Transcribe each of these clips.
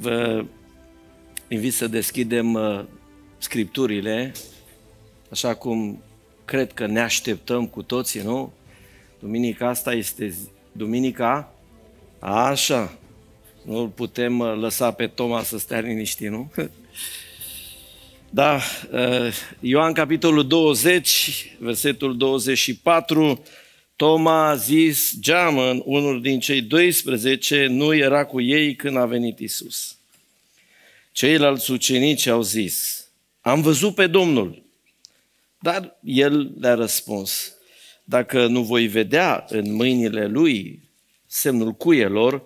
Vă invit să deschidem uh, scripturile, așa cum cred că ne așteptăm cu toții, nu? Duminica asta este duminica, așa, nu îl putem uh, lăsa pe Toma să stea liniștit, nu? Da, uh, Ioan capitolul 20, versetul 24, Toma a zis, Geamăn, unul din cei 12, nu era cu ei când a venit Isus. Ceilalți ucenici au zis, am văzut pe Domnul. Dar el le-a răspuns, dacă nu voi vedea în mâinile lui semnul cuielor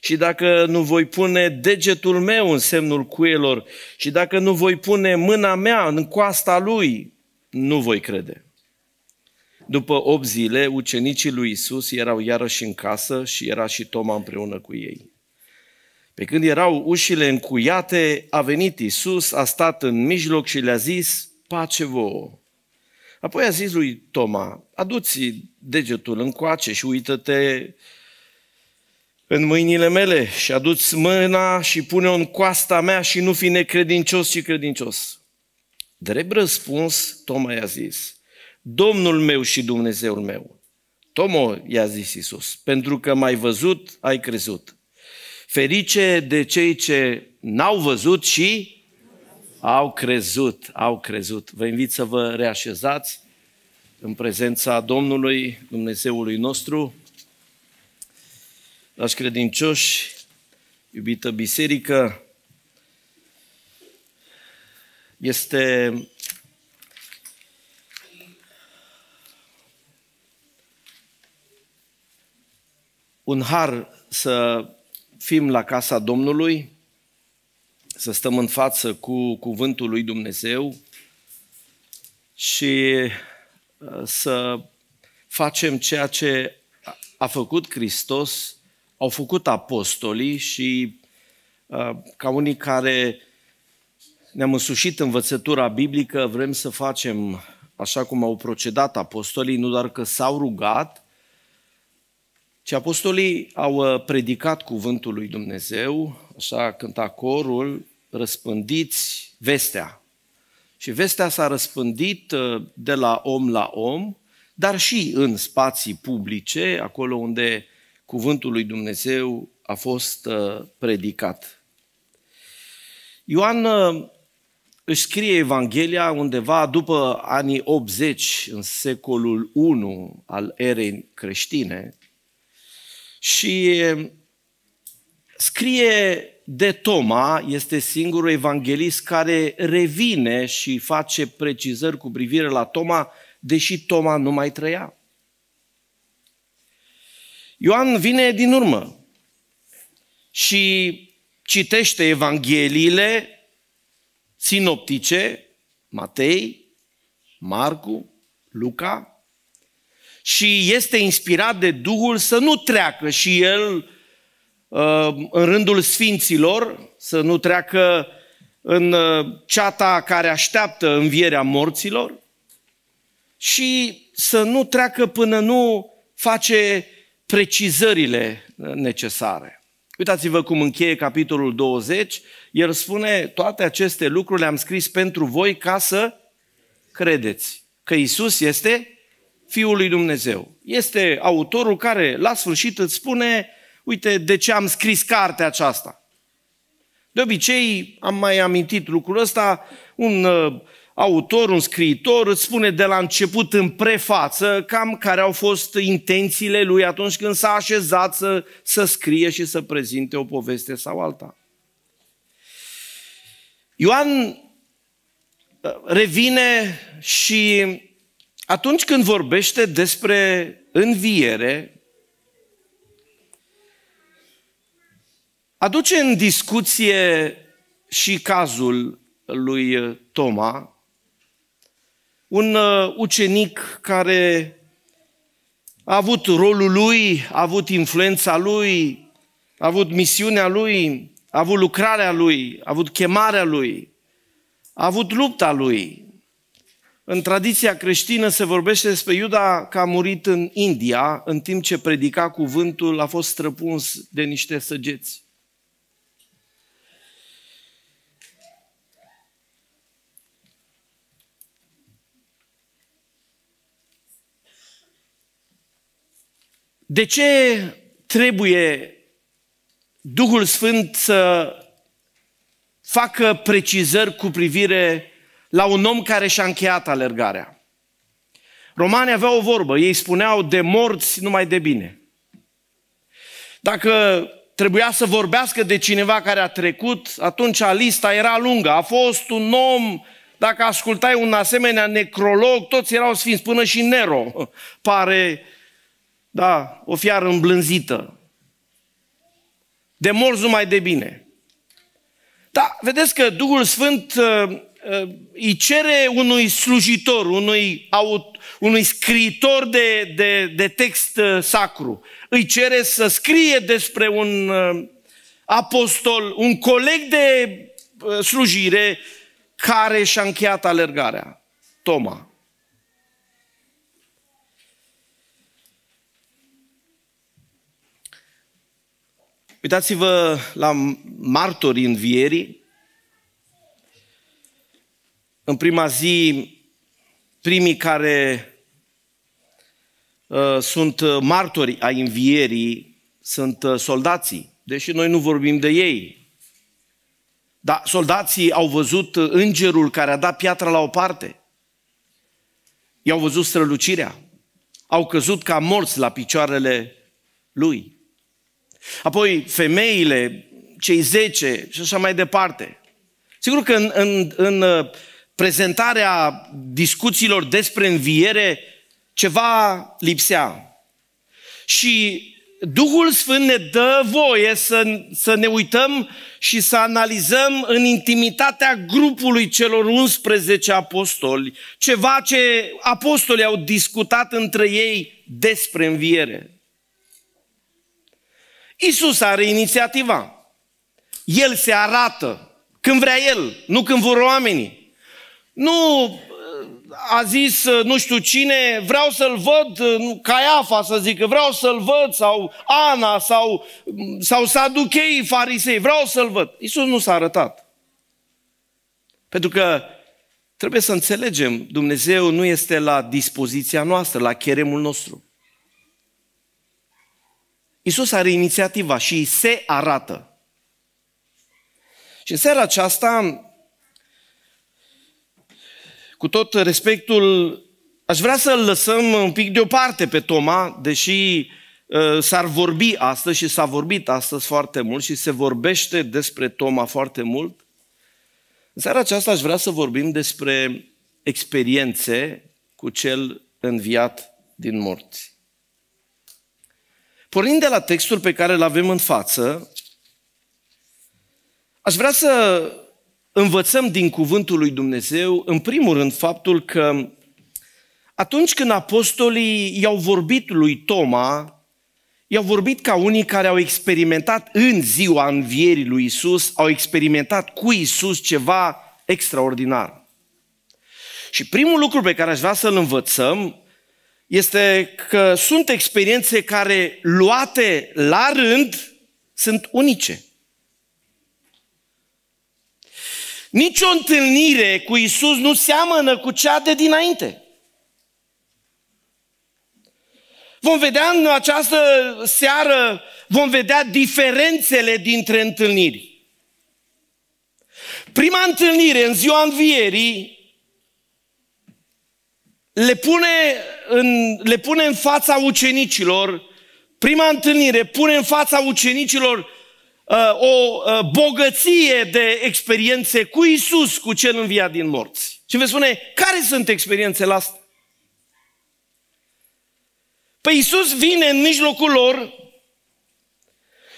și dacă nu voi pune degetul meu în semnul cuielor și dacă nu voi pune mâna mea în coasta lui, nu voi crede. După 8 zile, ucenicii lui Isus erau iarăși în casă și era și Toma împreună cu ei. Pe când erau ușile încuiate, a venit Isus, a stat în mijloc și le-a zis, pace vouă. Apoi a zis lui Toma, aduți degetul încoace și uită-te în mâinile mele și aduți mâna și pune-o în coasta mea și nu fi necredincios și credincios. Drept răspuns, Toma i-a zis, Domnul meu și Dumnezeul meu. Tomo, i-a zis Isus, pentru că m-ai văzut, ai crezut. Ferice de cei ce n-au văzut și au crezut, au crezut. Vă invit să vă reașezați în prezența Domnului, Dumnezeului nostru. Dragi credincioși, iubită biserică, este un har să fim la casa Domnului, să stăm în față cu cuvântul lui Dumnezeu și uh, să facem ceea ce a făcut Hristos, au făcut apostolii și uh, ca unii care ne-am însușit învățătura biblică, vrem să facem așa cum au procedat apostolii, nu doar că s-au rugat, și apostolii au uh, predicat cuvântul lui Dumnezeu, așa cânta corul, răspândiți vestea. Și vestea s-a răspândit uh, de la om la om, dar și în spații publice, acolo unde cuvântul lui Dumnezeu a fost uh, predicat. Ioan își scrie Evanghelia undeva după anii 80, în secolul 1 al erei creștine, și ehm, scrie de Toma, este singurul evanghelist care revine și face precizări cu privire la Toma, deși Toma nu mai trăia. Ioan vine din urmă și citește Evangheliile sinoptice, Matei, Marcu, Luca, și este inspirat de Duhul să nu treacă și el uh, în rândul sfinților, să nu treacă în uh, ceata care așteaptă învierea morților și să nu treacă până nu face precizările necesare. Uitați-vă cum încheie capitolul 20, el spune toate aceste lucruri le-am scris pentru voi ca să credeți că Isus este Fiul lui Dumnezeu. Este autorul care la sfârșit îți spune, uite de ce am scris cartea aceasta. De obicei, am mai amintit lucrul ăsta, un uh, autor, un scriitor îți spune de la început în prefață cam care au fost intențiile lui atunci când s-a așezat să, să scrie și să prezinte o poveste sau alta. Ioan uh, revine și atunci când vorbește despre înviere, aduce în discuție și cazul lui Toma, un uh, ucenic care a avut rolul lui, a avut influența lui, a avut misiunea lui, a avut lucrarea lui, a avut chemarea lui, a avut lupta lui, în tradiția creștină se vorbește despre Iuda că a murit în India, în timp ce predica cuvântul, a fost străpuns de niște săgeți. De ce trebuie Duhul Sfânt să facă precizări cu privire la un om care și-a încheiat alergarea. Romanii aveau o vorbă, ei spuneau de morți numai de bine. Dacă trebuia să vorbească de cineva care a trecut, atunci lista era lungă. A fost un om, dacă ascultai un asemenea necrolog, toți erau sfinți, până și Nero pare, da, o fiară îmblânzită. De morți numai de bine. Da, vedeți că Duhul Sfânt uh, Uh, îi cere unui slujitor, unui, aut, unui scriitor de, de, de text uh, sacru, îi cere să scrie despre un uh, apostol, un coleg de slujire care și-a încheiat alergarea, Toma. Uitați-vă la martorii învierii, în prima zi, primii care uh, sunt uh, martori ai învierii sunt uh, soldații, deși noi nu vorbim de ei. Dar soldații au văzut uh, îngerul care a dat piatra la o parte. I-au văzut strălucirea. Au căzut ca morți la picioarele lui. Apoi femeile, cei zece și așa mai departe. Sigur că în, în, în uh, prezentarea discuțiilor despre înviere, ceva lipsea. Și Duhul Sfânt ne dă voie să, să ne uităm și să analizăm în intimitatea grupului celor 11 apostoli ceva ce apostolii au discutat între ei despre înviere. Isus are inițiativa. El se arată când vrea El, nu când vor oamenii. Nu a zis nu știu cine, vreau să-l văd, Caiafa să zică, vreau să-l văd, sau Ana, sau, sau Saducheii farisei, vreau să-l văd. Iisus nu s-a arătat. Pentru că trebuie să înțelegem, Dumnezeu nu este la dispoziția noastră, la cheremul nostru. Iisus are inițiativa și se arată. Și în seara aceasta cu tot respectul, aș vrea să-l lăsăm un pic deoparte pe Toma, deși ă, s-ar vorbi astăzi și s-a vorbit astăzi foarte mult și se vorbește despre Toma foarte mult. În seara aceasta aș vrea să vorbim despre experiențe cu cel înviat din morți. Pornind de la textul pe care îl avem în față, aș vrea să învățăm din cuvântul lui Dumnezeu, în primul rând, faptul că atunci când apostolii i-au vorbit lui Toma, i-au vorbit ca unii care au experimentat în ziua învierii lui Isus, au experimentat cu Isus ceva extraordinar. Și primul lucru pe care aș vrea să-l învățăm este că sunt experiențe care, luate la rând, sunt unice. Nici o întâlnire cu Isus nu seamănă cu cea de dinainte. Vom vedea în această seară, vom vedea diferențele dintre întâlniri. Prima întâlnire în ziua învierii le pune în, le pune în fața ucenicilor, prima întâlnire pune în fața ucenicilor Uh, o uh, bogăție de experiențe cu Isus, cu cel înviat din morți. Și veți spune, care sunt experiențele astea? Păi Iisus vine în mijlocul lor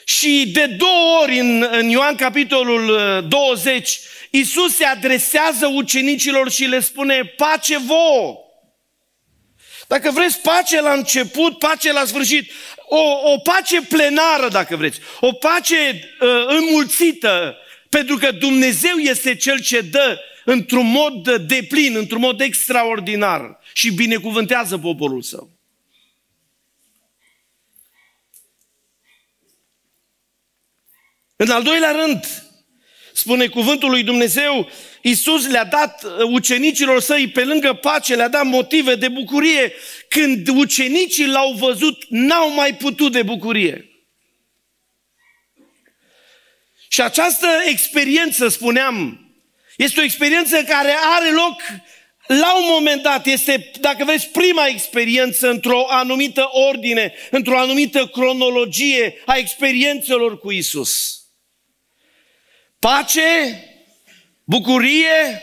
și de două ori în, în Ioan capitolul 20, uh, Iisus se adresează ucenicilor și le spune, pace vouă! Dacă vreți pace la început, pace la sfârșit o, o pace plenară, dacă vreți, o pace uh, înmulțită, pentru că Dumnezeu este Cel ce dă într-un mod deplin, într-un mod extraordinar și binecuvântează poporul său. În al doilea rând, Spune cuvântul lui Dumnezeu, Iisus le-a dat uh, ucenicilor săi, pe lângă pace, le-a dat motive de bucurie. Când ucenicii l-au văzut, n-au mai putut de bucurie. Și această experiență, spuneam, este o experiență care are loc la un moment dat. Este, dacă vreți, prima experiență într-o anumită ordine, într-o anumită cronologie a experiențelor cu Isus pace, bucurie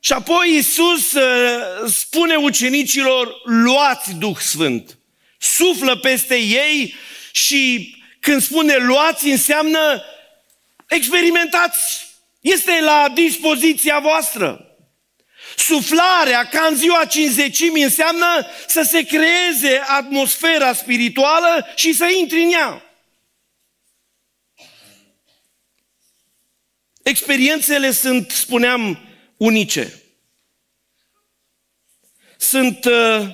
și apoi Isus uh, spune ucenicilor, luați Duh Sfânt, suflă peste ei și când spune luați înseamnă experimentați, este la dispoziția voastră. Suflarea, ca în ziua cinzecimii, înseamnă să se creeze atmosfera spirituală și să intri în ea. Experiențele sunt, spuneam, unice. Sunt uh,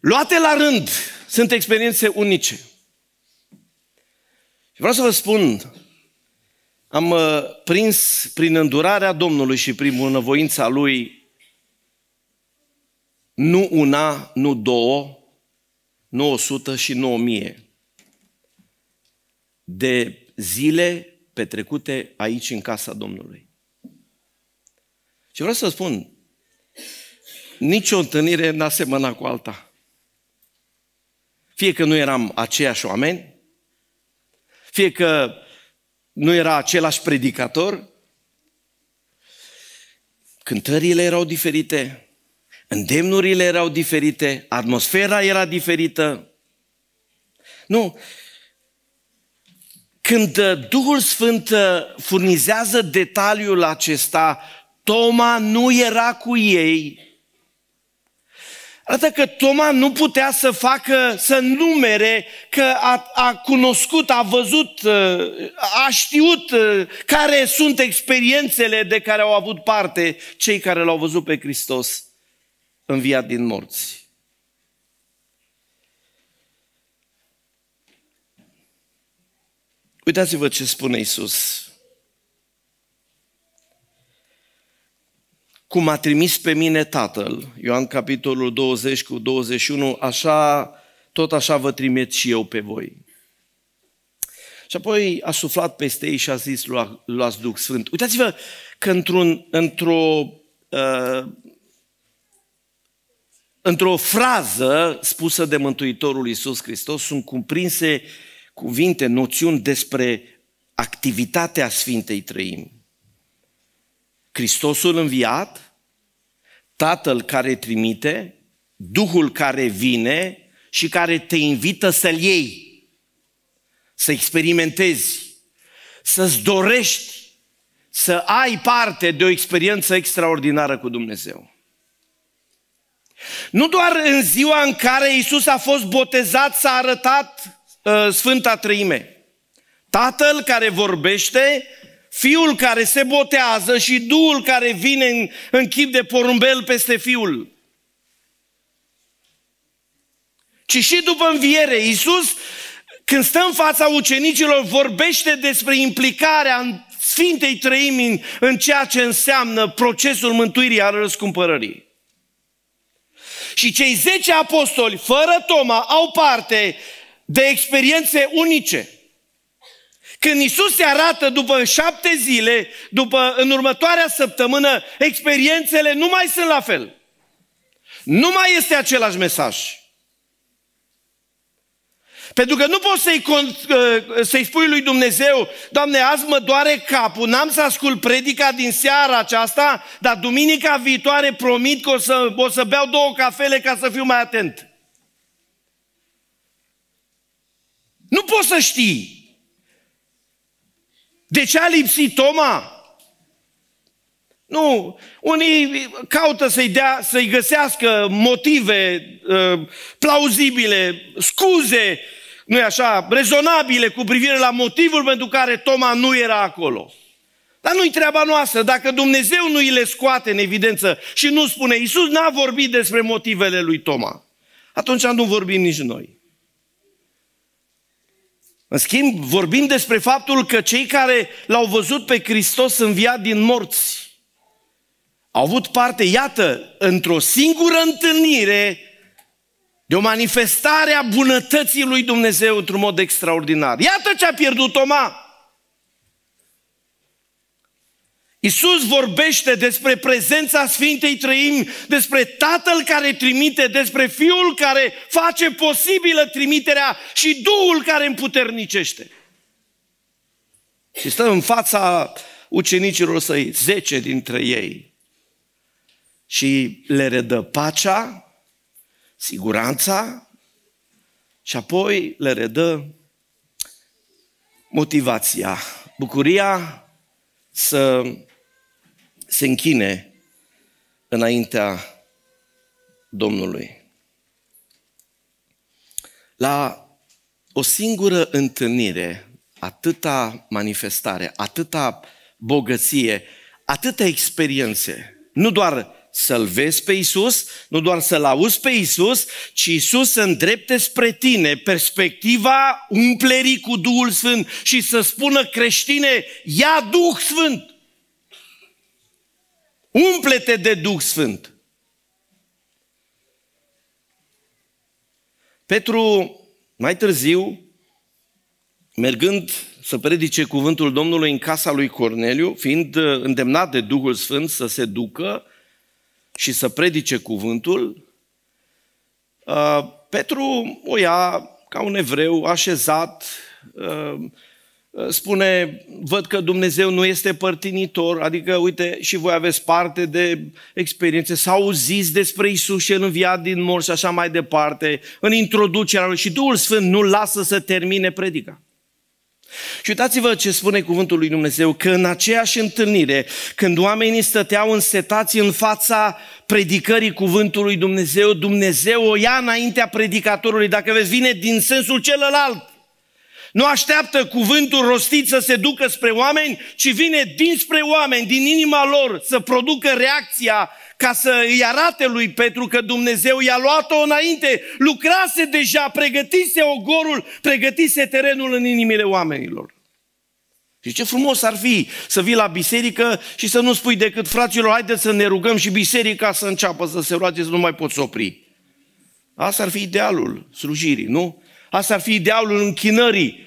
luate la rând, sunt experiențe unice. Și vreau să vă spun, am uh, prins prin îndurarea Domnului și prin bunăvoința Lui nu una, nu două, nu o sută și nu o mie, de zile petrecute aici în casa Domnului. Și vreau să spun, nicio întâlnire n-a semănat cu alta. Fie că nu eram aceiași oameni, fie că nu era același predicator, cântările erau diferite, îndemnurile erau diferite, atmosfera era diferită. Nu, când uh, Duhul Sfânt uh, furnizează detaliul acesta, Toma nu era cu ei. Arată că Toma nu putea să facă, să numere că a, a cunoscut, a văzut, uh, a știut care sunt experiențele de care au avut parte cei care l-au văzut pe Hristos via din morți. Uitați-vă ce spune Isus. Cum a trimis pe mine Tatăl, Ioan capitolul 20 cu 21, așa, tot așa vă trimit și eu pe voi. Și apoi a suflat peste ei și a zis, luați Duh Sfânt. Uitați-vă că într-un, într-o, uh, într-o frază spusă de Mântuitorul Iisus Hristos sunt cuprinse uh, cuvinte, noțiuni despre activitatea Sfintei Trăimi. Hristosul înviat, Tatăl care trimite, Duhul care vine și care te invită să-L iei, să experimentezi, să-ți dorești să ai parte de o experiență extraordinară cu Dumnezeu. Nu doar în ziua în care Isus a fost botezat, s-a arătat Ă, Sfânta Trăime. Tatăl care vorbește, Fiul care se botează și Duhul care vine în, în chip de porumbel peste Fiul. Ci și după înviere, Iisus, când stă în fața ucenicilor, vorbește despre implicarea în Sfintei Trăimi în, în ceea ce înseamnă procesul mântuirii al răscumpărării. Și cei zece apostoli, fără Toma, au parte de experiențe unice. Când Isus se arată după șapte zile, după, în următoarea săptămână, experiențele nu mai sunt la fel. Nu mai este același mesaj. Pentru că nu poți să-i, ă, să spui lui Dumnezeu, Doamne, azi mă doare capul, n-am să ascult predica din seara aceasta, dar duminica viitoare promit că o să, o să beau două cafele ca să fiu mai atent. Nu poți să știi. De ce a lipsit Toma? Nu, unii caută să-i, dea, să-i găsească motive uh, plauzibile, scuze, nu e așa, rezonabile cu privire la motivul pentru care Toma nu era acolo. Dar nu-i treaba noastră. Dacă Dumnezeu nu îi le scoate în evidență și nu spune, Iisus n-a vorbit despre motivele lui Toma, atunci nu vorbim nici noi. În schimb, vorbim despre faptul că cei care l-au văzut pe Hristos înviat din morți au avut parte, iată, într-o singură întâlnire de o manifestare a bunătății lui Dumnezeu într-un mod extraordinar. Iată ce a pierdut Toma! Isus vorbește despre prezența Sfintei Trăimi, despre Tatăl care trimite, despre Fiul care face posibilă trimiterea și Duhul care împuternicește. Și stă în fața ucenicilor săi, zece dintre ei, și le redă pacea, siguranța și apoi le redă motivația, bucuria să se închine înaintea Domnului. La o singură întâlnire, atâta manifestare, atâta bogăție, atâta experiențe, nu doar să-L vezi pe Isus, nu doar să-L auzi pe Isus, ci Isus să îndrepte spre tine perspectiva umplerii cu Duhul Sfânt și să spună creștine, ia Duh Sfânt! Umplete de Duh Sfânt. Petru, mai târziu, mergând să predice cuvântul Domnului în casa lui Corneliu, fiind uh, îndemnat de Duhul Sfânt să se ducă și să predice cuvântul, uh, Petru o ia ca un evreu așezat, uh, Eh, spune, văd că Dumnezeu nu este părtinitor, adică, uite, și voi aveți parte de experiențe, sau zis despre Isus și El înviat din morți și așa mai departe, în introducerea Lui și Duhul Sfânt nu lasă să termine predica. Și uitați-vă ce spune cuvântul lui Dumnezeu, că în aceeași întâlnire, când oamenii stăteau însetați în fața predicării cuvântului Dumnezeu, Dumnezeu o ia înaintea predicatorului, dacă veți vine din sensul celălalt. Nu așteaptă cuvântul rostit să se ducă spre oameni, ci vine dinspre oameni, din inima lor, să producă reacția ca să îi arate lui Petru că Dumnezeu i-a luat-o înainte. Lucrase deja, pregătise ogorul, pregătise terenul în inimile oamenilor. Și ce frumos ar fi să vii la biserică și să nu spui decât fraților, haideți să ne rugăm și biserica să înceapă să se roage, să nu mai poți opri. Asta ar fi idealul slujirii, nu? Asta ar fi idealul închinării.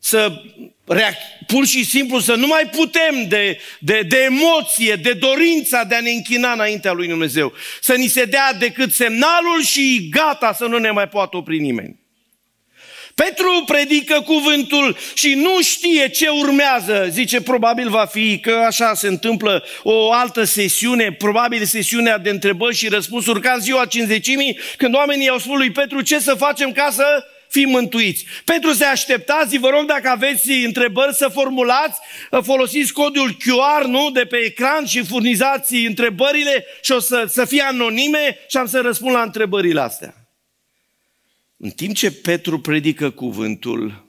Să reac- pur și simplu să nu mai putem de, de, de emoție, de dorința de a ne închina înaintea lui Dumnezeu. Să ni se dea decât semnalul și gata să nu ne mai poată opri nimeni. Petru predică cuvântul și nu știe ce urmează. Zice, probabil va fi că așa se întâmplă o altă sesiune, probabil sesiunea de întrebări și răspunsuri, ca în ziua 50 când oamenii au spus lui Petru ce să facem ca să fi mântuiți. Pentru să așteptați, vă rog dacă aveți întrebări să formulați, uh, folosiți codul QR nu? de pe ecran și furnizați întrebările și o să, să fie anonime și am să răspund la întrebările astea. În timp ce Petru predică cuvântul,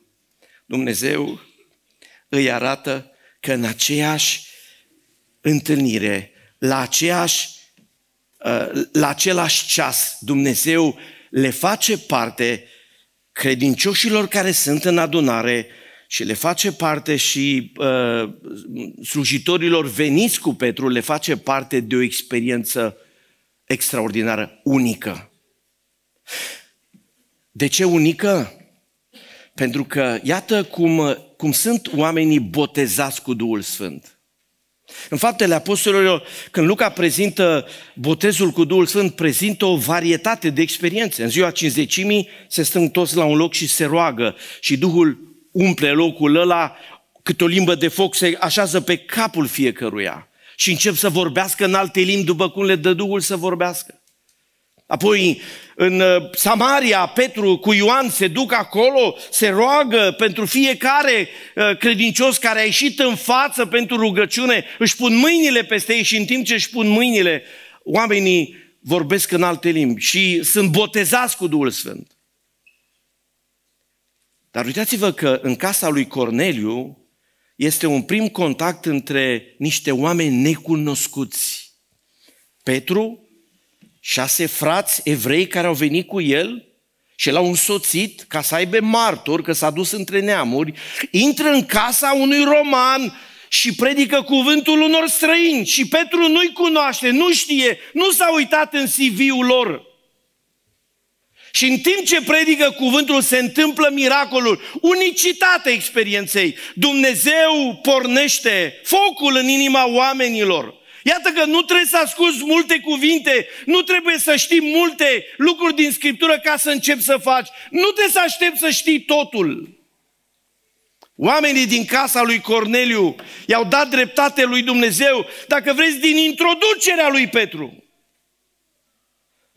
Dumnezeu îi arată că în aceeași întâlnire, la, aceeași, uh, la același ceas, Dumnezeu le face parte credincioșilor care sunt în adunare și le face parte și uh, slujitorilor veniți cu Petru, le face parte de o experiență extraordinară, unică. De ce unică? Pentru că iată cum, cum sunt oamenii botezați cu Duhul Sfânt. În faptele apostolilor, când Luca prezintă botezul cu Duhul Sfânt, prezintă o varietate de experiențe. În ziua cinzecimii se strâng toți la un loc și se roagă și Duhul umple locul ăla, cât o limbă de foc se așează pe capul fiecăruia și încep să vorbească în alte limbi după cum le dă Duhul să vorbească. Apoi în uh, Samaria, Petru cu Ioan se duc acolo, se roagă pentru fiecare uh, credincios care a ieșit în față pentru rugăciune, își pun mâinile peste ei și în timp ce își pun mâinile, oamenii vorbesc în alte limbi și sunt botezați cu Duhul Sfânt. Dar uitați-vă că în casa lui Corneliu este un prim contact între niște oameni necunoscuți. Petru șase frați evrei care au venit cu el și l-au însoțit ca să aibă martor că s-a dus între neamuri, intră în casa unui roman și predică cuvântul unor străini și Petru nu-i cunoaște, nu știe, nu s-a uitat în CV-ul lor. Și în timp ce predică cuvântul se întâmplă miracolul, unicitatea experienței. Dumnezeu pornește focul în inima oamenilor. Iată că nu trebuie să asculți multe cuvinte, nu trebuie să știi multe lucruri din Scriptură ca să începi să faci. Nu trebuie să aștepți să știi totul. Oamenii din casa lui Corneliu i-au dat dreptate lui Dumnezeu, dacă vreți, din introducerea lui Petru.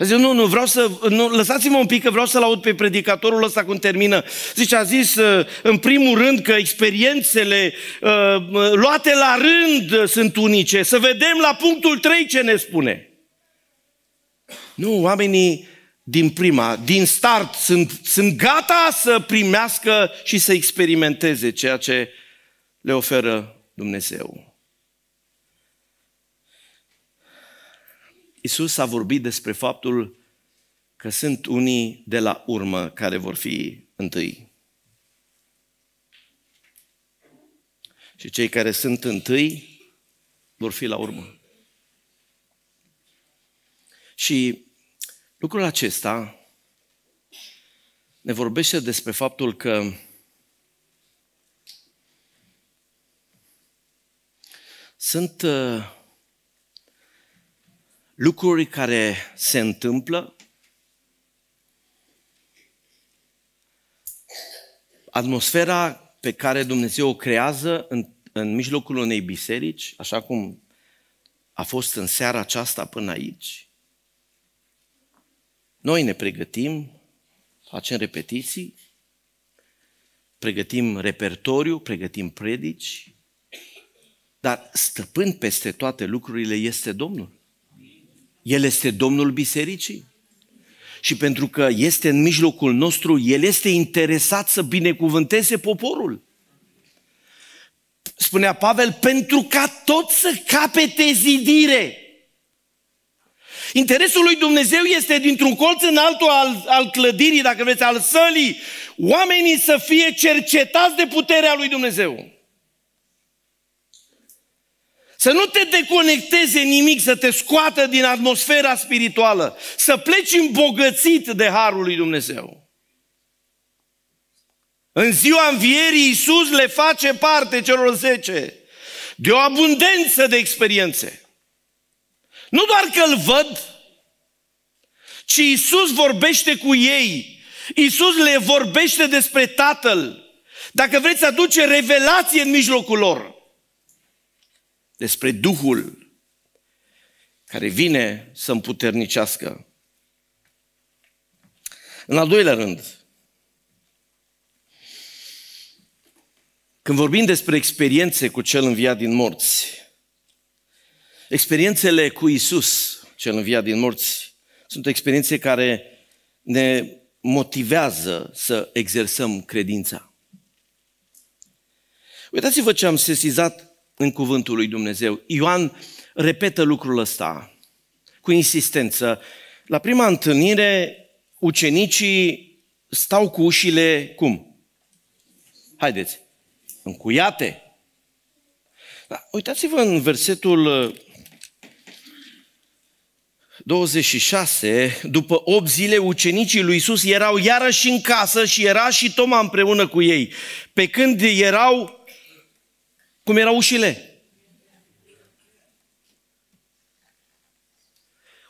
Zice, nu, nu, vreau să, nu, lăsați-mă un pic că vreau să-l aud pe predicatorul ăsta cum termină. Zice, a zis, uh, în primul rând, că experiențele uh, luate la rând sunt unice. Să vedem la punctul 3 ce ne spune. Nu, oamenii din prima, din start, sunt, sunt gata să primească și să experimenteze ceea ce le oferă Dumnezeu. Isus a vorbit despre faptul că sunt unii de la urmă care vor fi întâi. Și cei care sunt întâi vor fi la urmă. Și lucrul acesta ne vorbește despre faptul că sunt uh, lucruri care se întâmplă, atmosfera pe care Dumnezeu o creează în, în mijlocul unei biserici, așa cum a fost în seara aceasta până aici. Noi ne pregătim, facem repetiții, pregătim repertoriu, pregătim predici, dar stăpân peste toate lucrurile este Domnul. El este Domnul Bisericii. Și pentru că este în mijlocul nostru, El este interesat să binecuvânteze poporul. Spunea Pavel, pentru ca tot să capete zidire. Interesul lui Dumnezeu este dintr-un colț în altul al, al clădirii, dacă vreți, al sălii, oamenii să fie cercetați de puterea lui Dumnezeu. Să nu te deconecteze nimic, să te scoată din atmosfera spirituală, să pleci îmbogățit de harul lui Dumnezeu. În ziua învierii, Iisus le face parte celor zece de o abundență de experiențe. Nu doar că îl văd, ci Iisus vorbește cu ei. Iisus le vorbește despre Tatăl. Dacă vreți, aduce revelație în mijlocul lor despre Duhul care vine să împuternicească. În al doilea rând, când vorbim despre experiențe cu cel înviat din morți, experiențele cu Isus, cel înviat din morți, sunt experiențe care ne motivează să exersăm credința. Uitați-vă ce am sesizat în cuvântul lui Dumnezeu. Ioan repetă lucrul ăsta cu insistență. La prima întâlnire, ucenicii stau cu ușile cum? Haideți, încuiate. Da, uitați-vă în versetul 26, uh, după 8 zile, ucenicii lui Isus erau iarăși în casă și era și Toma împreună cu ei. Pe când erau cum erau ușile.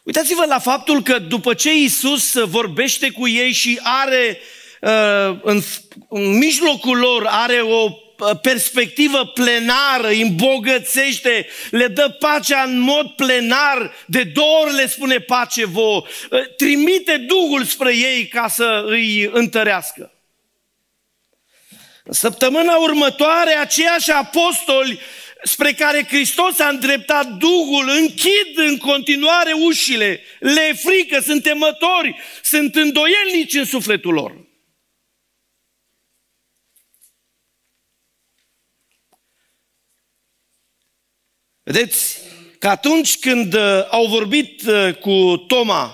Uitați-vă la faptul că după ce Isus vorbește cu ei și are uh, în, în mijlocul lor are o uh, perspectivă plenară, îmbogățește, le dă pacea în mod plenar, de două ori le spune pace vouă, uh, trimite Duhul spre ei ca să îi întărească. Săptămâna următoare, aceiași apostoli spre care Hristos a îndreptat Duhul, închid în continuare ușile, le frică, sunt temători, sunt îndoielnici în sufletul lor. Vedeți că atunci când uh, au vorbit uh, cu Toma,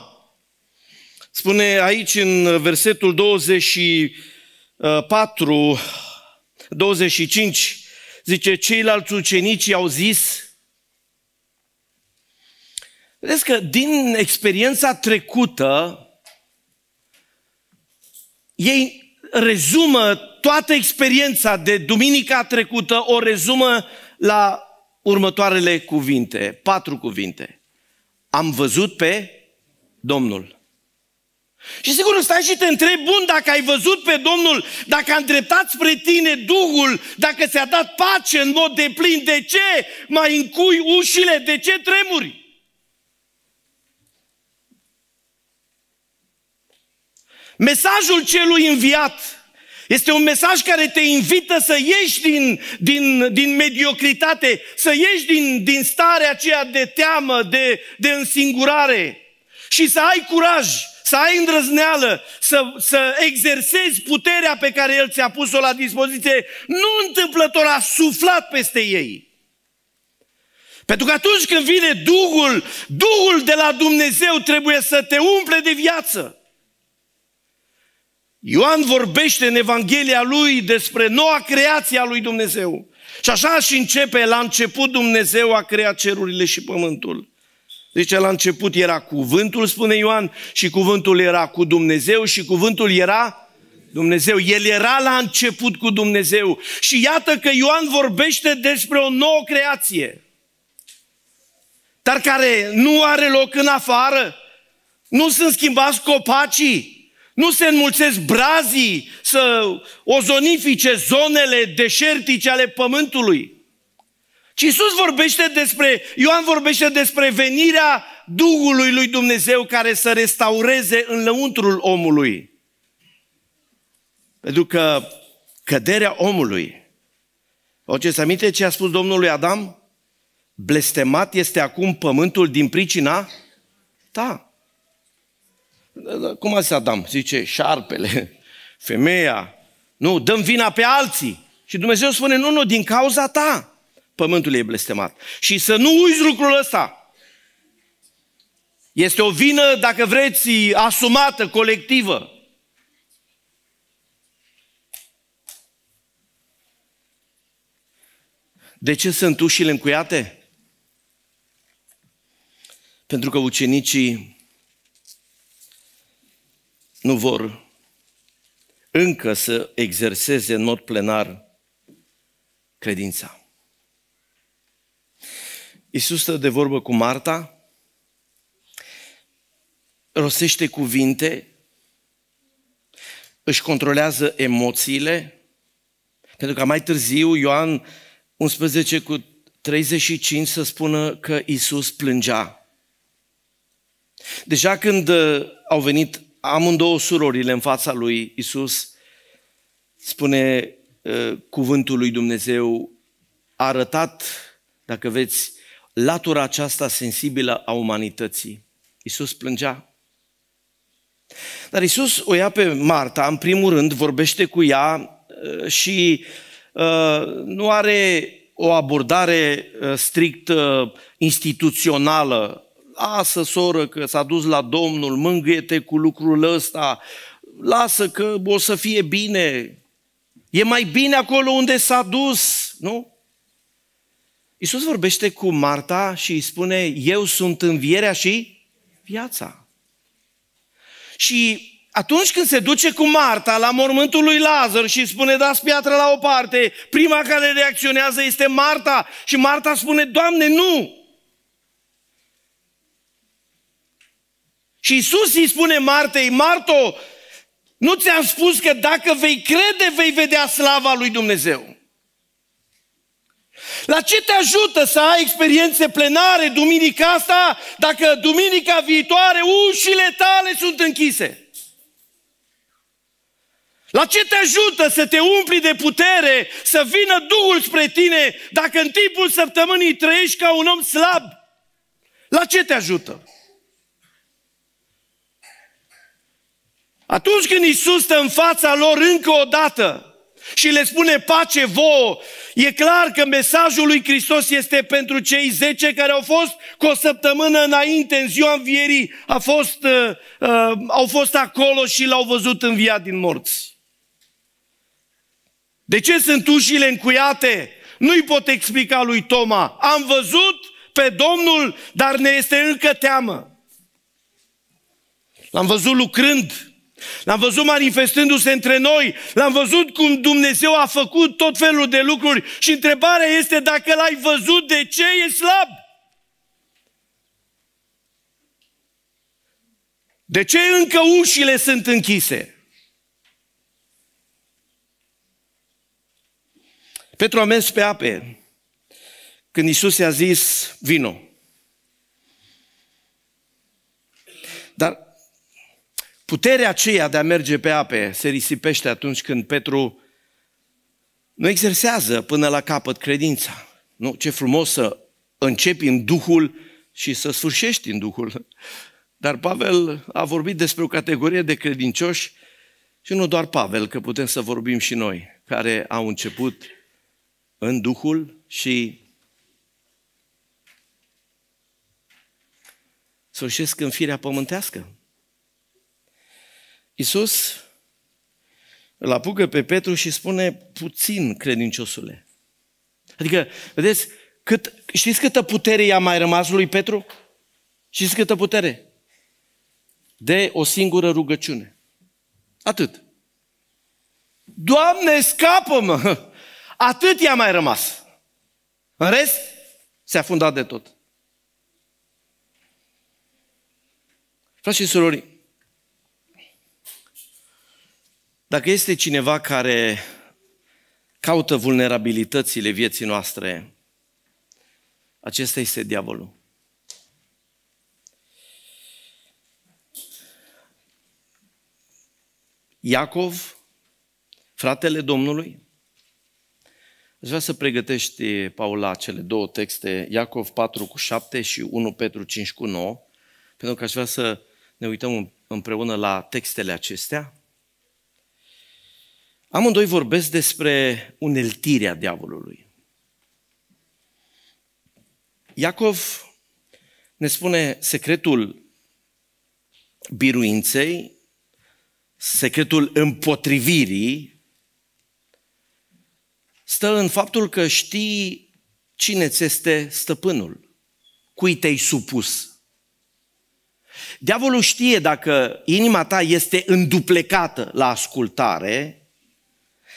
spune aici în versetul 24, 25, zice, ceilalți ucenici i-au zis, Vedeți că din experiența trecută, ei rezumă toată experiența de duminica trecută, o rezumă la următoarele cuvinte, patru cuvinte. Am văzut pe Domnul. Și sigur îmi stai și te întrebi, bun, dacă ai văzut pe Domnul, dacă a îndreptat spre tine Duhul, dacă ți-a dat pace în mod deplin, de ce mai încui ușile, de ce tremuri? Mesajul celui înviat este un mesaj care te invită să ieși din, din, din mediocritate, să ieși din, din starea aceea de teamă, de, de însingurare și să ai curaj, să ai îndrăzneală, să, să exersezi puterea pe care El ți-a pus-o la dispoziție, nu întâmplător a suflat peste ei. Pentru că atunci când vine Duhul, Duhul de la Dumnezeu trebuie să te umple de viață. Ioan vorbește în Evanghelia lui despre noua creație a lui Dumnezeu. Și așa și începe, la început Dumnezeu a creat cerurile și pământul. Deci la început era cuvântul, spune Ioan, și cuvântul era cu Dumnezeu și cuvântul era Dumnezeu. El era la început cu Dumnezeu. Și iată că Ioan vorbește despre o nouă creație, dar care nu are loc în afară. Nu sunt schimbați copacii, nu se înmulțesc brazii să ozonifice zonele deșertice ale pământului. Și Iisus vorbește despre, Ioan vorbește despre venirea Duhului lui Dumnezeu care să restaureze în lăuntrul omului. Pentru că căderea omului, ce să aminte ce a spus Domnului Adam? Blestemat este acum pământul din pricina ta. Cum a zis Adam? Zice, șarpele, femeia. Nu, dăm vina pe alții. Și Dumnezeu spune, nu, nu, din cauza ta pământul e blestemat. Și să nu uiți lucrul ăsta. Este o vină, dacă vreți, asumată, colectivă. De ce sunt ușile încuiate? Pentru că ucenicii nu vor încă să exerseze în mod plenar credința. Iisus stă de vorbă cu Marta, rostește cuvinte, își controlează emoțiile, pentru că mai târziu Ioan 11 cu 35 să spună că Iisus plângea. Deja când uh, au venit amândouă surorile în fața lui Iisus, spune uh, cuvântul lui Dumnezeu, a arătat, dacă veți, latura aceasta sensibilă a umanității. Iisus plângea. Dar Iisus o ia pe Marta, în primul rând, vorbește cu ea uh, și uh, nu are o abordare uh, strict instituțională. Lasă, soră, că s-a dus la Domnul, mângâie cu lucrul ăsta, lasă că o să fie bine. E mai bine acolo unde s-a dus, nu? Iisus vorbește cu Marta și îi spune, eu sunt învierea și viața. Și atunci când se duce cu Marta la mormântul lui Lazar și spune, dați piatră la o parte, prima care reacționează este Marta. Și Marta spune, Doamne, nu! Și Isus îi spune Martei, Marto, nu ți-am spus că dacă vei crede, vei vedea slava lui Dumnezeu. La ce te ajută să ai experiențe plenare duminica asta dacă duminica viitoare ușile tale sunt închise? La ce te ajută să te umpli de putere, să vină Duhul spre tine dacă în timpul săptămânii trăiești ca un om slab? La ce te ajută? Atunci când Isus stă în fața lor încă o dată și le spune pace vouă, e clar că mesajul lui Hristos este pentru cei zece care au fost cu o săptămână înainte, în ziua învierii, a fost, uh, uh, au fost acolo și l-au văzut înviat din morți. De ce sunt ușile încuiate? Nu-i pot explica lui Toma. Am văzut pe Domnul, dar ne este încă teamă. L-am văzut lucrând L-am văzut manifestându-se între noi, l-am văzut cum Dumnezeu a făcut tot felul de lucruri și întrebarea este dacă l-ai văzut, de ce e slab? De ce încă ușile sunt închise? Petru a mers pe ape când Isus i-a zis, vino. Puterea aceea de a merge pe ape se risipește atunci când Petru nu exersează până la capăt credința. Nu, ce frumos să începi în Duhul și să sfârșești în Duhul. Dar Pavel a vorbit despre o categorie de credincioși și nu doar Pavel, că putem să vorbim și noi, care au început în Duhul și sfârșesc în firea pământească. Iisus îl apucă pe Petru și spune puțin credinciosule. Adică, vedeți, cât, știți câtă putere i-a mai rămas lui Petru? Știți câtă putere? De o singură rugăciune. Atât. Doamne, scapă-mă! Atât i-a mai rămas. În rest, se fundat de tot. Frați și surori, Dacă este cineva care caută vulnerabilitățile vieții noastre, acesta este diavolul. Iacov, fratele Domnului, Aș vrea să pregătești, Paula, cele două texte, Iacov 4 cu 7 și 1 Petru 5 cu 9, pentru că aș vrea să ne uităm împreună la textele acestea Amândoi vorbesc despre uneltirea diavolului. Iacov ne spune secretul biruinței, secretul împotrivirii, stă în faptul că știi cine ți este stăpânul, cui te-ai supus. Diavolul știe dacă inima ta este înduplecată la ascultare,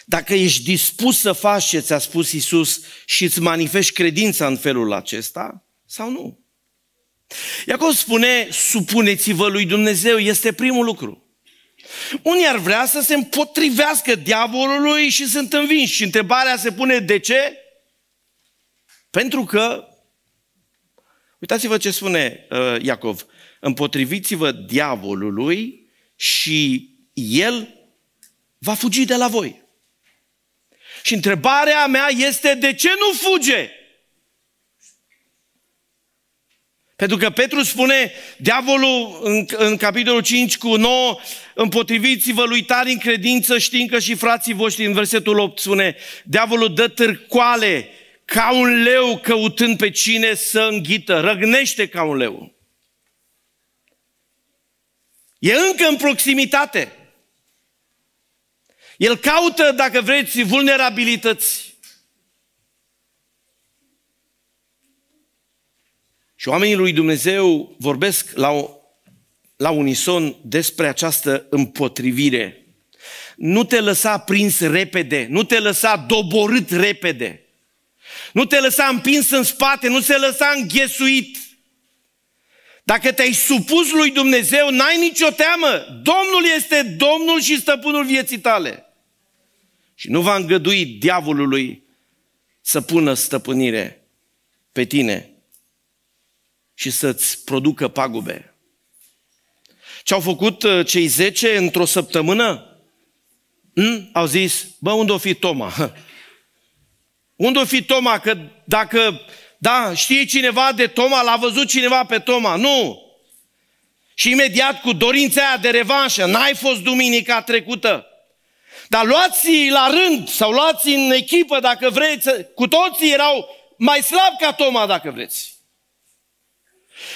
dacă ești dispus să faci ce ți-a spus Isus și îți manifesti credința în felul acesta sau nu. Iacov spune, supuneți-vă lui Dumnezeu, este primul lucru. Unii ar vrea să se împotrivească diavolului și sunt învinși. Și întrebarea se pune de ce? Pentru că, uitați-vă ce spune uh, Iacov, împotriviți-vă diavolului și el va fugi de la voi. Și întrebarea mea este de ce nu fuge? Pentru că Petru spune, diavolul în, în capitolul 5 cu 9, împotriviți-vă lui tari în credință, știind că și frații voștri, în versetul 8 spune, diavolul dă târcoale ca un leu căutând pe cine să înghită, răgnește ca un leu. E încă în proximitate. El caută, dacă vreți, vulnerabilități. Și oamenii lui Dumnezeu vorbesc la, o, la unison despre această împotrivire. Nu te lăsa prins repede, nu te lăsa doborât repede, nu te lăsa împins în spate, nu te lăsa înghesuit. Dacă te-ai supus lui Dumnezeu, n-ai nicio teamă. Domnul este Domnul și stăpânul vieții tale. Și nu va îngădui diavolului să pună stăpânire pe tine și să-ți producă pagube. Ce au făcut uh, cei zece într-o săptămână? Hmm? Au zis, bă, unde o fi Toma? Unde o fi Toma? Că dacă, da, știe cineva de Toma, l-a văzut cineva pe Toma. Nu! Și imediat cu dorința aia de revanșă, n-ai fost duminica trecută. Dar luați la rând sau luați în echipă dacă vreți, cu toții erau mai slabi ca Toma dacă vreți.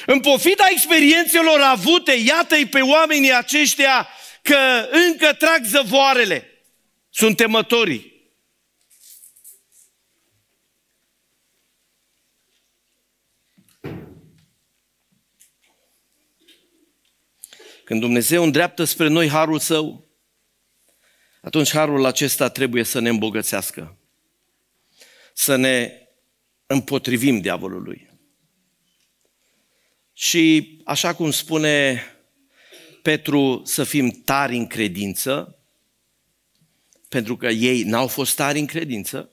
În pofita experiențelor avute, iată-i pe oamenii aceștia că încă trag zăvoarele. Sunt temătorii. Când Dumnezeu îndreaptă spre noi harul său, atunci harul acesta trebuie să ne îmbogățească, să ne împotrivim diavolului. Și așa cum spune Petru, să fim tari în credință, pentru că ei n-au fost tari în credință.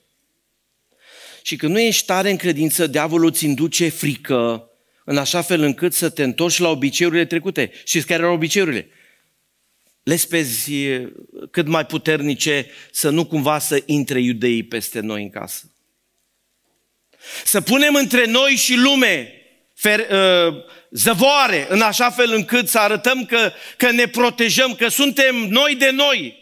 Și când nu ești tare în credință, diavolul îți induce frică, în așa fel încât să te întorci la obiceiurile trecute. Știți care erau obiceiurile? le spezi cât mai puternice să nu cumva să intre iudeii peste noi în casă. Să punem între noi și lume fer, uh, zăvoare, în așa fel încât să arătăm că, că ne protejăm, că suntem noi de noi.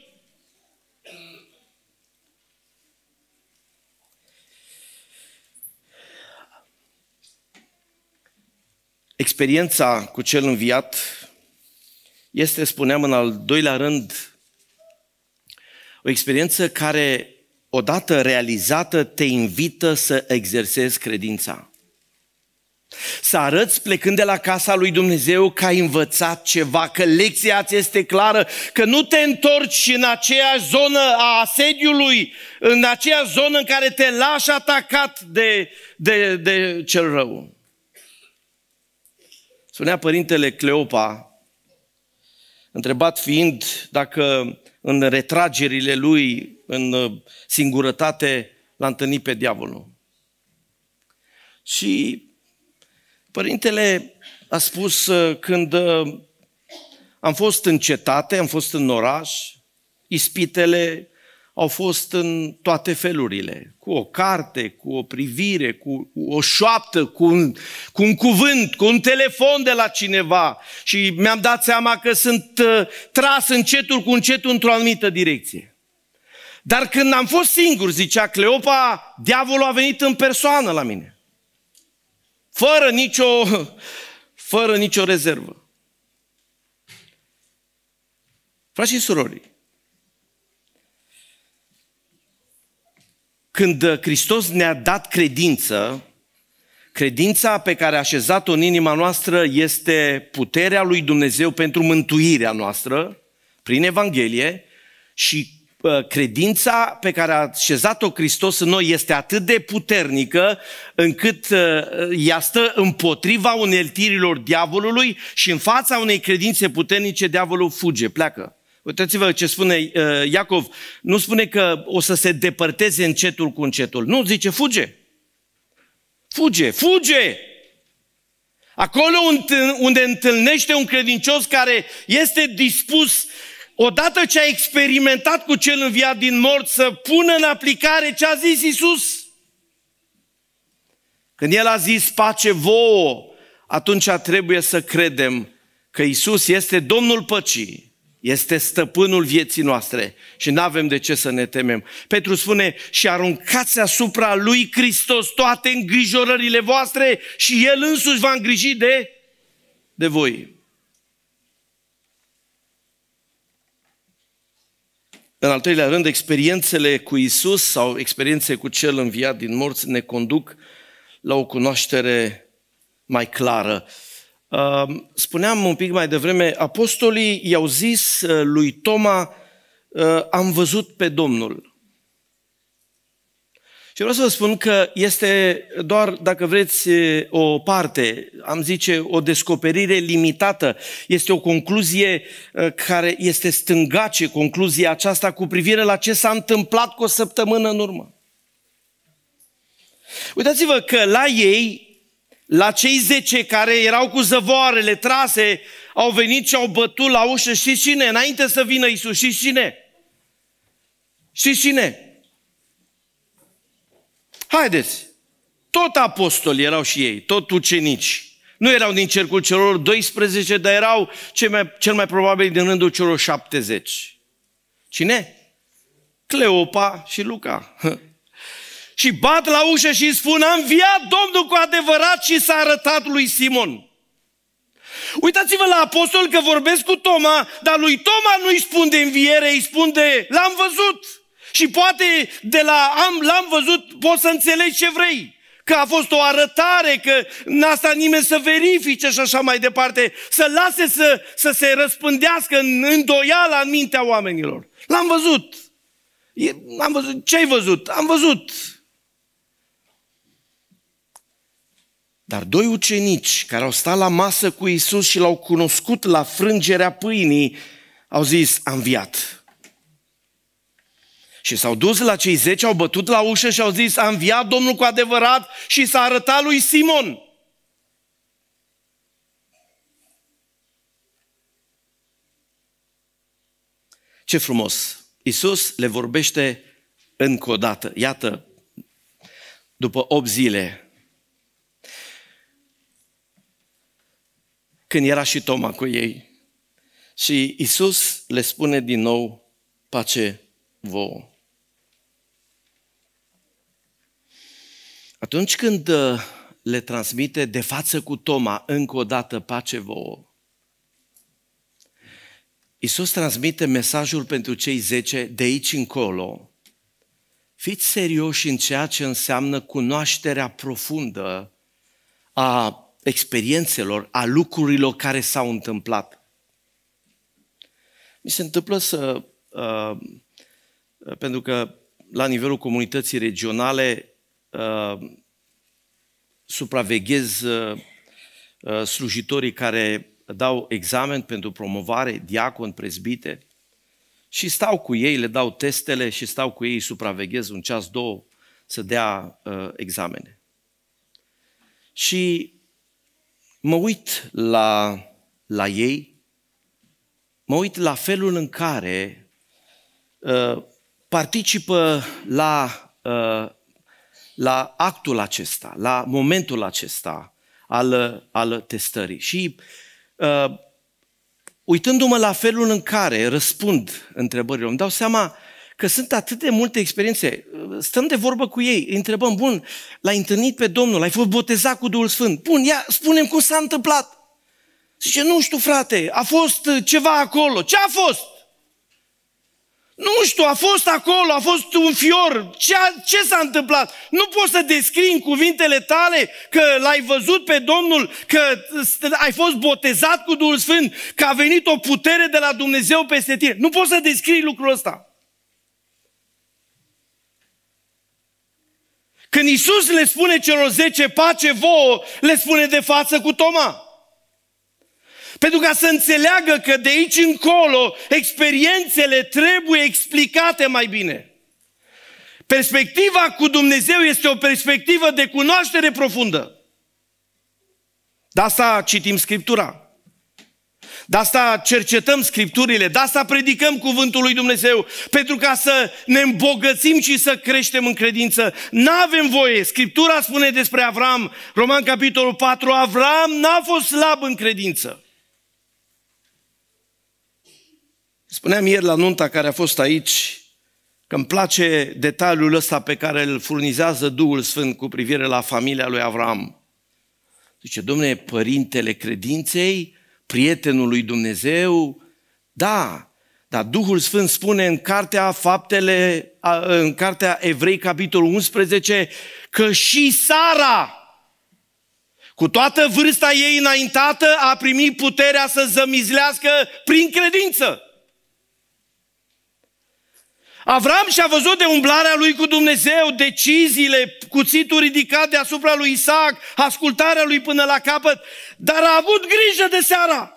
Experiența cu cel înviat este, spuneam în al doilea rând, o experiență care, odată realizată, te invită să exersezi credința. Să arăți plecând de la casa lui Dumnezeu că ai învățat ceva, că lecția ți este clară, că nu te întorci în aceeași zonă a asediului, în aceeași zonă în care te lași atacat de, de, de cel rău. Spunea părintele Cleopa, Întrebat fiind dacă în retragerile lui, în uh, singurătate, l-a întâlnit pe diavolul. Și părintele a spus uh, când uh, am fost în cetate, am fost în oraș, ispitele au fost în toate felurile, cu o carte, cu o privire, cu o șoaptă, cu un, cu un cuvânt, cu un telefon de la cineva și mi-am dat seama că sunt uh, tras încetul cu încetul într-o anumită direcție. Dar când am fost singur, zicea Cleopa, diavolul a venit în persoană la mine. Fără nicio, fără nicio rezervă. Frați și surori, Când Hristos ne-a dat credință, credința pe care a așezat-o în inima noastră este puterea lui Dumnezeu pentru mântuirea noastră prin Evanghelie și uh, credința pe care a așezat-o Hristos în noi este atât de puternică încât uh, ea stă împotriva uneltirilor diavolului și în fața unei credințe puternice diavolul fuge, pleacă. Uitați-vă ce spune uh, Iacov. Nu spune că o să se depărteze încetul cu încetul. Nu, zice, fuge. Fuge, fuge! Acolo unde întâlnește un credincios care este dispus, odată ce a experimentat cu cel înviat din mort să pună în aplicare ce a zis Isus. Când El a zis pace vouă, atunci trebuie să credem că Isus este Domnul păcii este stăpânul vieții noastre și nu avem de ce să ne temem. Petru spune, și aruncați asupra lui Hristos toate îngrijorările voastre și El însuși va îngriji de, de voi. În al treilea rând, experiențele cu Isus sau experiențe cu Cel înviat din morți ne conduc la o cunoaștere mai clară Spuneam un pic mai devreme, apostolii i-au zis uh, lui Toma, uh, am văzut pe Domnul. Și vreau să vă spun că este doar, dacă vreți, uh, o parte, am zice, o descoperire limitată. Este o concluzie care este stângace, concluzia aceasta cu privire la ce s-a întâmplat cu o săptămână în urmă. Uitați-vă că la ei la cei zece care erau cu zăvoarele trase, au venit și au bătut la ușă. Și cine? Înainte să vină Isus, și cine? Și cine? Haideți! Tot apostoli erau și ei, tot ucenici. Nu erau din cercul celor 12, dar erau cel mai, cel mai probabil din rândul celor 70. Cine? Cleopa și Luca. și bat la ușă și îi spun, Am viat Domnul cu adevărat și s-a arătat lui Simon. Uitați-vă la apostol că vorbesc cu Toma, dar lui Toma nu-i spun de înviere, îi spun de l-am văzut. Și poate de la am, l-am văzut poți să înțelegi ce vrei. Că a fost o arătare, că n-a stat nimeni să verifice și așa mai departe, să lase să, să se răspândească în îndoiala în mintea oamenilor. L-am văzut. E, am văzut. Ce ai văzut? Am văzut. Dar doi ucenici care au stat la masă cu Isus și l-au cunoscut la frângerea pâinii, au zis, am viat. Și s-au dus la cei zece, au bătut la ușă și au zis, am viat Domnul cu adevărat și s-a arătat lui Simon. Ce frumos! Isus le vorbește încă o dată. Iată, după 8 zile, când era și Toma cu ei. Și Isus le spune din nou, pace vouă. Atunci când uh, le transmite de față cu Toma încă o dată pace vouă, Iisus transmite mesajul pentru cei zece de aici încolo. Fiți serioși în ceea ce înseamnă cunoașterea profundă a experiențelor, a lucrurilor care s-au întâmplat. Mi se întâmplă să, uh, pentru că la nivelul comunității regionale uh, supraveghez uh, uh slujitorii care dau examen pentru promovare, diacon, prezbite, și stau cu ei, le dau testele și stau cu ei, supraveghez un ceas, două, să dea uh, examene. Și mă uit la, la ei, mă uit la felul în care uh, participă la, uh, la actul acesta, la momentul acesta al, al testării. Și uh, uitându-mă la felul în care răspund întrebărilor, îmi dau seama uh, că sunt atât de multe experiențe. Stăm de vorbă cu ei, îi întrebăm, bun, l-ai întâlnit pe Domnul, ai fost botezat cu Duhul Sfânt. Bun, ia, spunem cum s-a întâmplat. Zice, nu știu, frate, a fost uh, ceva acolo. Ce a fost? Nu știu, a fost acolo, a fost un fior. Ce, a, ce s-a întâmplat? Nu poți să descrii în cuvintele tale că l-ai văzut pe Domnul, că ai fost botezat cu Duhul Sfânt, că a venit o putere de la Dumnezeu peste tine. Nu poți să descrii lucrul ăsta. Când Isus le spune celor zece pace vouă, le spune de față cu Toma. Pentru ca să înțeleagă că de aici încolo experiențele trebuie explicate mai bine. Perspectiva cu Dumnezeu este o perspectivă de cunoaștere profundă. De asta citim Scriptura. De asta cercetăm Scripturile, de asta predicăm Cuvântul lui Dumnezeu, pentru ca să ne îmbogățim și să creștem în credință. N-avem voie. Scriptura spune despre Avram, Roman capitolul 4, Avram n-a fost slab în credință. Spuneam ieri la nunta care a fost aici că îmi place detaliul ăsta pe care îl furnizează Duhul Sfânt cu privire la familia lui Avram. Zice, domne, părintele credinței, prietenul lui Dumnezeu. Da, dar Duhul Sfânt spune în cartea Faptele, în cartea Evrei, capitolul 11, că și Sara, cu toată vârsta ei înaintată, a primit puterea să zămizlească prin credință. Avram și-a văzut de umblarea lui cu Dumnezeu, deciziile, cuțitul ridicat deasupra lui Isaac, ascultarea lui până la capăt, dar a avut grijă de seara.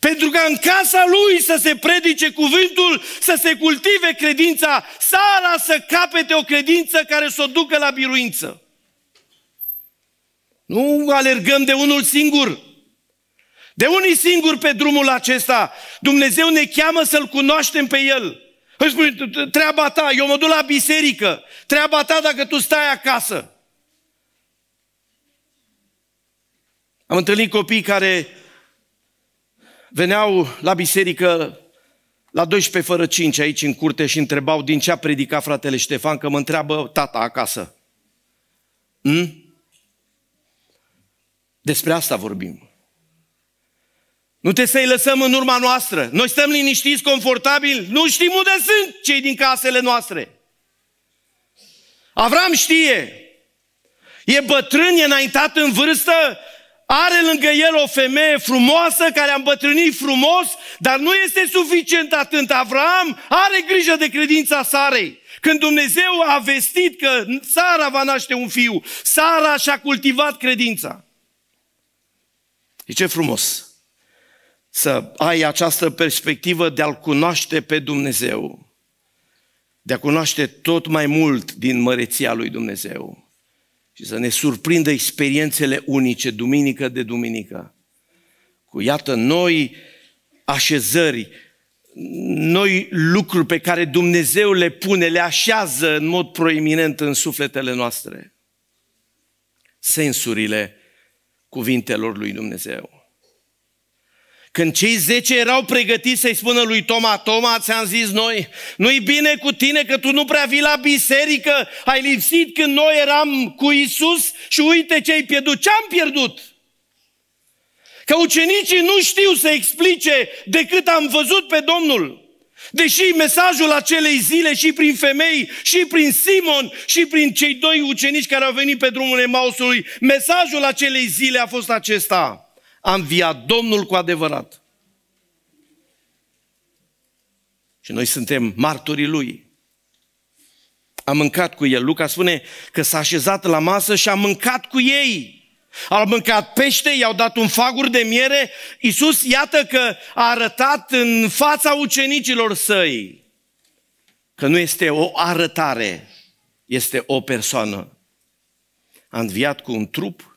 Pentru ca în casa lui să se predice cuvântul, să se cultive credința, sara să capete o credință care să o ducă la biruință. Nu alergăm de unul singur. De unii singuri pe drumul acesta, Dumnezeu ne cheamă să-L cunoaștem pe El. Îți spui, treaba ta, eu mă duc la biserică, treaba ta dacă tu stai acasă. Am întâlnit copii care veneau la biserică la 12 fără 5 aici în curte și întrebau din ce a predicat fratele Ștefan, că mă întreabă tata acasă. Hmm? Despre asta vorbim. Nu te să-i lăsăm în urma noastră. Noi stăm liniștiți, confortabil, nu știm unde sunt cei din casele noastre. Avram știe. E bătrân, e înaintat în vârstă, are lângă el o femeie frumoasă care a îmbătrânit frumos, dar nu este suficient atât. Avram are grijă de credința Sarei. Când Dumnezeu a vestit că Sara va naște un fiu, Sara și-a cultivat credința. E ce frumos! să ai această perspectivă de a-L cunoaște pe Dumnezeu, de a cunoaște tot mai mult din măreția lui Dumnezeu și să ne surprindă experiențele unice, duminică de duminică, cu iată noi așezări, noi lucruri pe care Dumnezeu le pune, le așează în mod proeminent în sufletele noastre. Sensurile cuvintelor lui Dumnezeu. Când cei zece erau pregătiți să-i spună lui Toma, Toma, ți-am zis noi, nu-i bine cu tine că tu nu prea vii la biserică, ai lipsit când noi eram cu Isus și uite ce ai pierdut. Ce am pierdut? Că ucenicii nu știu să explice decât am văzut pe Domnul. Deși mesajul acelei zile și prin femei, și prin Simon, și prin cei doi ucenici care au venit pe drumul Emausului, mesajul acelei zile a fost acesta – a înviat Domnul cu adevărat. Și noi suntem martorii Lui. A mâncat cu El. Luca spune că s-a așezat la masă și a mâncat cu ei. Au mâncat pește, i-au dat un fagur de miere. Iisus, iată că a arătat în fața ucenicilor săi că nu este o arătare, este o persoană. A înviat cu un trup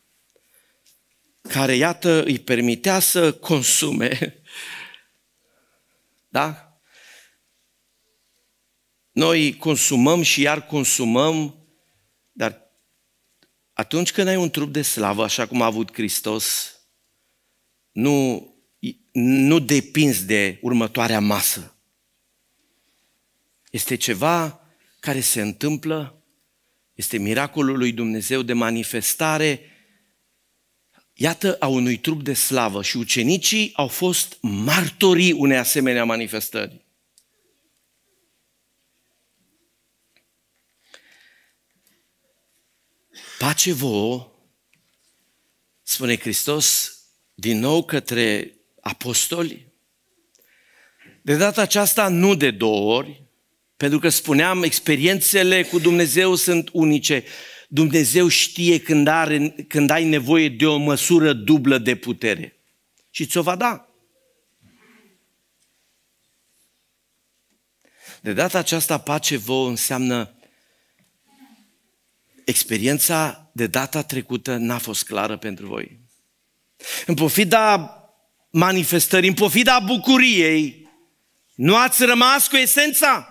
care, iată, îi permitea să consume. Da? Noi consumăm și iar consumăm, dar atunci când ai un trup de slavă, așa cum a avut Hristos, nu, nu depinzi de următoarea masă. Este ceva care se întâmplă, este miracolul lui Dumnezeu de manifestare iată, a unui trup de slavă și ucenicii au fost martorii unei asemenea manifestări. Pace vouă, spune Hristos, din nou către apostoli, de data aceasta nu de două ori, pentru că spuneam, experiențele cu Dumnezeu sunt unice. Dumnezeu știe când, are, când ai nevoie de o măsură dublă de putere. Și ți-o va da. De data aceasta, pace vouă înseamnă experiența de data trecută n-a fost clară pentru voi. În pofida manifestării, în pofida bucuriei, nu ați rămas cu esența.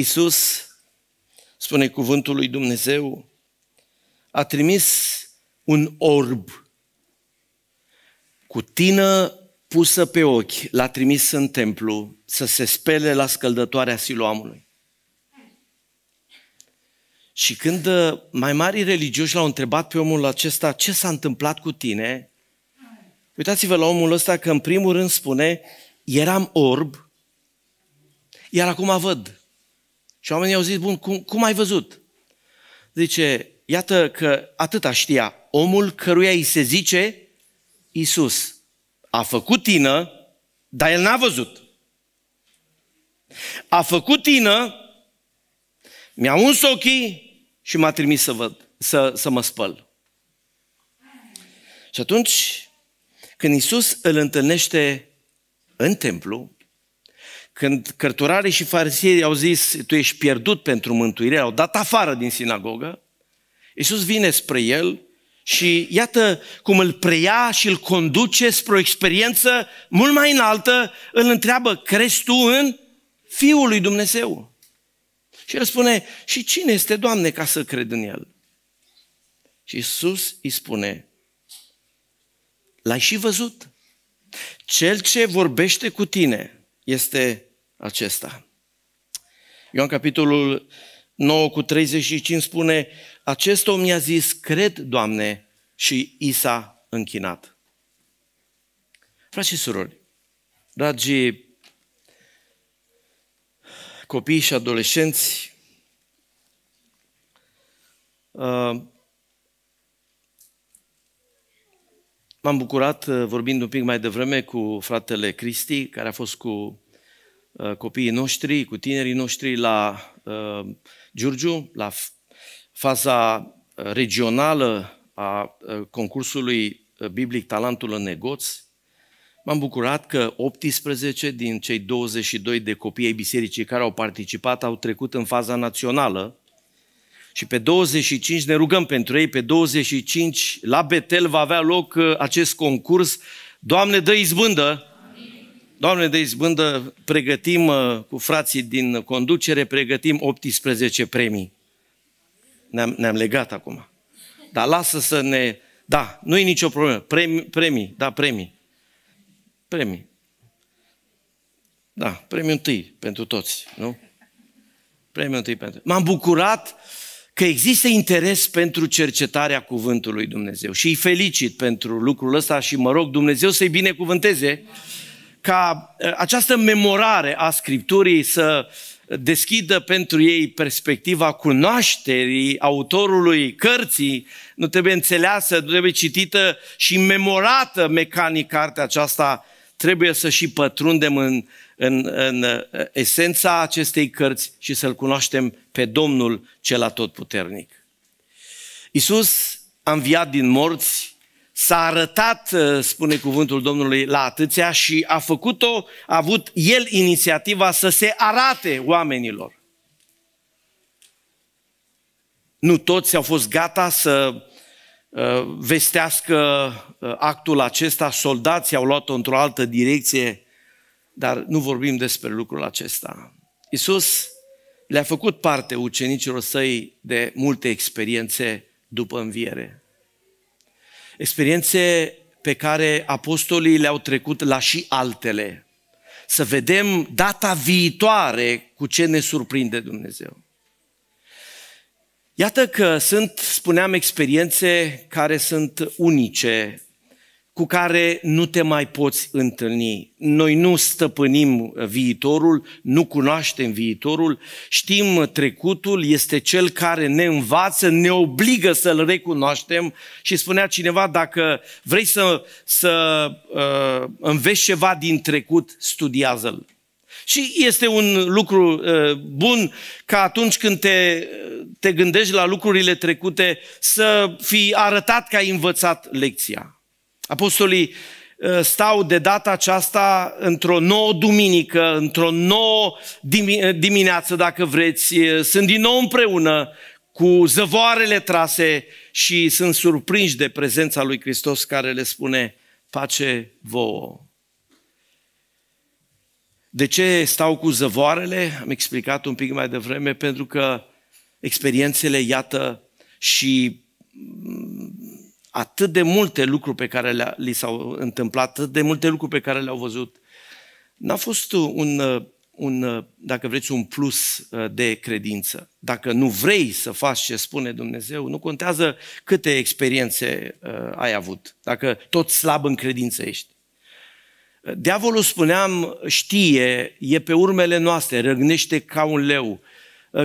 Isus, spune cuvântul lui Dumnezeu, a trimis un orb cu tină pusă pe ochi, l-a trimis în templu să se spele la scăldătoarea siloamului. Și când uh, mai mari religioși l-au întrebat pe omul acesta ce s-a întâmplat cu tine, uitați-vă la omul ăsta că în primul rând spune, eram orb, iar acum văd. Și oamenii au zis, bun, cum, cum ai văzut? Zice, iată că atâta știa, omul căruia îi se zice Isus a făcut tină, dar el n-a văzut. A făcut tină, mi-a uns ochii și m-a trimis să, văd, să, să mă spăl. Și atunci, când Isus îl întâlnește în templu, când cărturarii și farisei au zis, tu ești pierdut pentru mântuire, au dat afară din sinagogă, Iisus vine spre el și iată cum îl preia și îl conduce spre o experiență mult mai înaltă, îl întreabă, crezi tu în Fiul lui Dumnezeu? Și el spune, și cine este Doamne ca să cred în El? Și Iisus îi spune, l-ai și văzut. Cel ce vorbește cu tine este acesta. Ioan capitolul 9 cu 35 spune, acest om mi-a zis, cred, Doamne, și i s-a închinat. Frați și surori, dragi copii și adolescenți, uh, M-am bucurat uh, vorbind un pic mai devreme cu fratele Cristi, care a fost cu Uh, copiii noștri, cu tinerii noștri la uh, Giurgiu, la faza uh, regională a concursului biblic Talentul în Negoți. M-am bucurat că 18 din cei 22 de copii ai bisericii care au participat au trecut în faza națională și pe 25 ne rugăm pentru ei, pe 25 la Betel va avea loc acest concurs. Doamne, dă izbândă! Doamne de izbândă, pregătim uh, cu frații din conducere, pregătim 18 premii. Ne-am, ne-am legat acum. Dar lasă să ne... Da, nu e nicio problemă. Premii, premii da, premii. Premii. Da, premiul întâi pentru toți, nu? Premiul întâi pentru... M-am bucurat că există interes pentru cercetarea cuvântului Dumnezeu și îi felicit pentru lucrul ăsta și mă rog Dumnezeu să-i binecuvânteze. Amin ca această memorare a Scripturii să deschidă pentru ei perspectiva cunoașterii autorului cărții, nu trebuie înțeleasă, nu trebuie citită și memorată mecanic cartea aceasta, trebuie să și pătrundem în, în, în esența acestei cărți și să-L cunoaștem pe Domnul cel atotputernic. Iisus a înviat din morți s-a arătat, uh, spune cuvântul Domnului, la atâția și a făcut-o, a avut el inițiativa să se arate oamenilor. Nu toți au fost gata să uh, vestească uh, actul acesta, soldații au luat-o într-o altă direcție, dar nu vorbim despre lucrul acesta. Isus le-a făcut parte ucenicilor săi de multe experiențe după înviere experiențe pe care apostolii le-au trecut la și altele. Să vedem data viitoare cu ce ne surprinde Dumnezeu. Iată că sunt, spuneam, experiențe care sunt unice cu care nu te mai poți întâlni. Noi nu stăpânim viitorul, nu cunoaștem viitorul, știm trecutul, este cel care ne învață, ne obligă să-l recunoaștem și spunea cineva, dacă vrei să, să uh, înveți ceva din trecut, studiază-l. Și este un lucru uh, bun ca atunci când te, te gândești la lucrurile trecute să fii arătat că ai învățat lecția. Apostolii uh, stau de data aceasta într-o nouă duminică, într-o nouă uh, dimineață, dacă vreți. Uh, sunt din nou împreună cu zăvoarele trase și sunt surprinși de prezența lui Hristos care le spune pace vouă. De ce stau cu zăvoarele? Am explicat un pic mai devreme, pentru că experiențele, iată, și mm, atât de multe lucruri pe care le li s-au întâmplat, atât de multe lucruri pe care le-au văzut. N-a fost un, uh, un, uh, dacă vreți, un plus uh, de credință. Dacă nu vrei să faci ce spune Dumnezeu, nu contează câte experiențe ai avut, dacă tot slab în credință ești. Diavolul, spuneam, știe, e pe urmele noastre, răgnește ca un leu,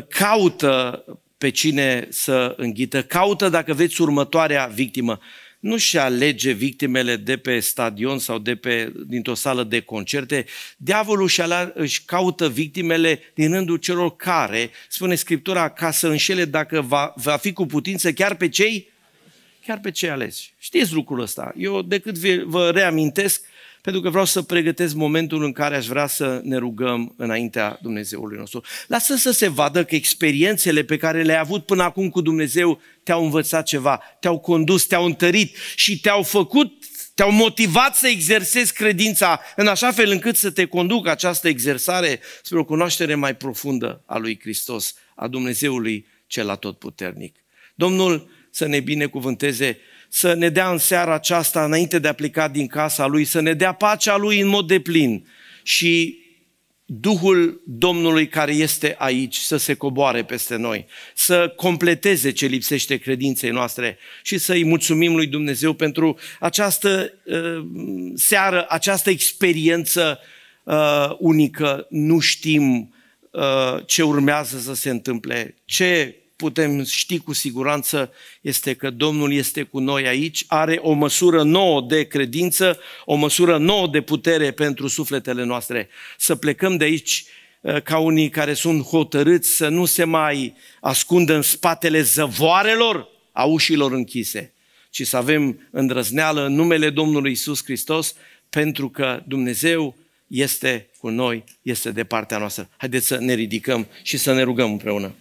caută pe cine să înghită. Caută, dacă veți, următoarea victimă. Nu și alege victimele de pe stadion sau de pe, dintr-o sală de concerte. Diavolul și își caută victimele din rândul celor care, spune Scriptura, ca să înșele dacă va, va fi cu putință chiar pe cei chiar pe cei aleși. Știți lucrul ăsta. Eu, decât vă reamintesc, pentru că vreau să pregătesc momentul în care aș vrea să ne rugăm înaintea Dumnezeului nostru. Lasă să se vadă că experiențele pe care le-ai avut până acum cu Dumnezeu te-au învățat ceva, te-au condus, te-au întărit și te-au făcut, te-au motivat să exersezi credința în așa fel încât să te conducă această exersare spre o cunoaștere mai profundă a lui Hristos, a Dumnezeului cel atotputernic. Domnul să ne binecuvânteze să ne dea în seara aceasta, înainte de a pleca din casa Lui, să ne dea pacea Lui în mod deplin și Duhul Domnului care este aici să se coboare peste noi, să completeze ce lipsește credinței noastre și să-i mulțumim lui Dumnezeu pentru această uh, seară, această experiență uh, unică. Nu știm uh, ce urmează să se întâmple, ce putem ști cu siguranță este că Domnul este cu noi aici, are o măsură nouă de credință, o măsură nouă de putere pentru sufletele noastre. Să plecăm de aici ă, ca unii care sunt hotărâți să nu se mai ascundă în spatele zăvoarelor a ușilor închise, ci să avem îndrăzneală în numele Domnului Isus Hristos, pentru că Dumnezeu este cu noi, este de partea noastră. Haideți să ne ridicăm și să ne rugăm împreună.